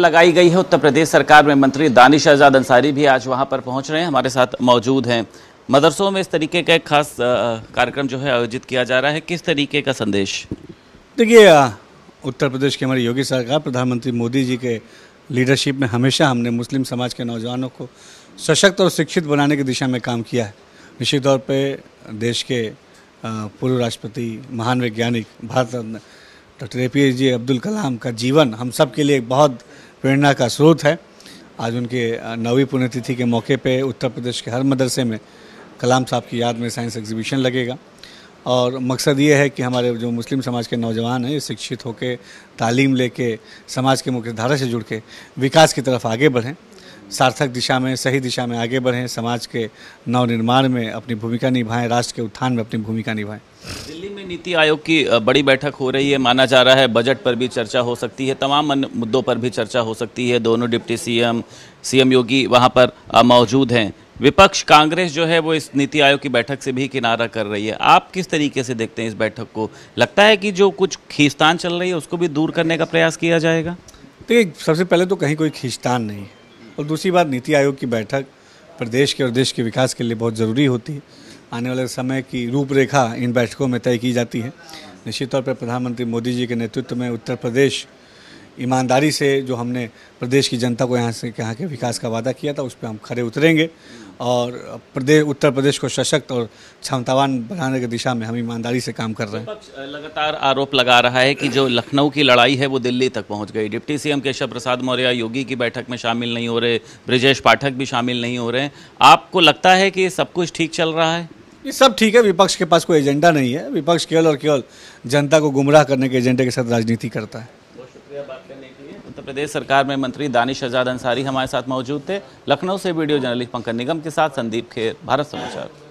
लगाई गई है उत्तर प्रदेश सरकार में मंत्री दानिश आजाद अंसारी भी आज वहां पर पहुंच रहे हैं हमारे साथ मौजूद हैं मदरसों में इस तरीके का एक खास कार्यक्रम जो है आयोजित किया जा रहा है किस तरीके का संदेश देखिए उत्तर प्रदेश की हमारी योगी सरकार प्रधानमंत्री मोदी जी के लीडरशिप में हमेशा हमने मुस्लिम समाज के नौजवानों को सशक्त और शिक्षित बनाने की दिशा में काम किया है निश्चित तौर पर देश के पूर्व राष्ट्रपति महान वैज्ञानिक Bharat Ratna doctor A P J Abdul Kalam का जीवन हम सब के लिए एक बहुत प्रेरणा का स्रोत है आज उनके नवी पुण्यतिथि के मौके पे उत्तर प्रदेश के हर मदरसे में कलाम साहब की याद में साइंस एग्जीबिशन लगेगा और मकसद ये है कि हमारे जो मुस्लिम समाज के नौजवान हैं ये शिक्षित होकर तालीम लेके समाज के मुख्य धारा से जुड़ के विकास की तरफ आगे बढ़ें सार्थक दिशा में सही दिशा में आगे बढ़ें समाज के नवनिर्माण में अपनी भूमिका निभाएं राष्ट्र के उत्थान में अपनी भूमिका निभाएं दिल्ली में नीति आयोग की बड़ी बैठक हो रही है माना जा रहा है बजट पर भी चर्चा हो सकती है तमाम मुद्दों पर भी चर्चा हो सकती है दोनों डिप्टी सीएम सीएम योगी वहां पर मौजूद हैं विपक्ष कांग्रेस जो है वो इस नीति आयोग की बैठक से भी किनारा कर रही है आप किस तरीके से देखते हैं इस बैठक को लगता है कि जो कुछ खींचतान चल रही है उसको भी दूर करने का प्रयास किया जाएगा देखिए सबसे पहले तो कहीं कोई खींचतान नहीं और दूसरी बात नीति आयोग की बैठक प्रदेश के और देश के विकास के लिए बहुत ज़रूरी होती है आने वाले समय की रूपरेखा इन बैठकों में तय की जाती है निश्चित तौर पर प्रधानमंत्री मोदी जी के नेतृत्व में उत्तर प्रदेश ईमानदारी से जो हमने प्रदेश की जनता को यहाँ से यहाँ के विकास का वादा किया था उस पर हम खड़े उतरेंगे और प्रदेश उत्तर प्रदेश को सशक्त और क्षमतावान बनाने की दिशा में हम ईमानदारी से काम कर रहे हैं लगातार आरोप लगा रहा है कि जो लखनऊ की लड़ाई है वो दिल्ली तक पहुंच गई डिप्टी सीएम केशव प्रसाद मौर्य योगी की बैठक में शामिल नहीं हो रहे ब्रजेश पाठक भी शामिल नहीं हो रहे आपको लगता है कि सब कुछ ठीक चल रहा है ये सब ठीक है विपक्ष के पास कोई एजेंडा नहीं है विपक्ष केवल और केवल जनता को गुमराह करने के एजेंडे के साथ राजनीति करता है बहुत शुक्रिया बात करने के लिए उत्तर प्रदेश सरकार में मंत्री दानिश आजाद अंसारी हमारे साथ मौजूद थे लखनऊ से वीडियो जर्नलिस्ट पंकज निगम के साथ संदीप खेर भारत समाचार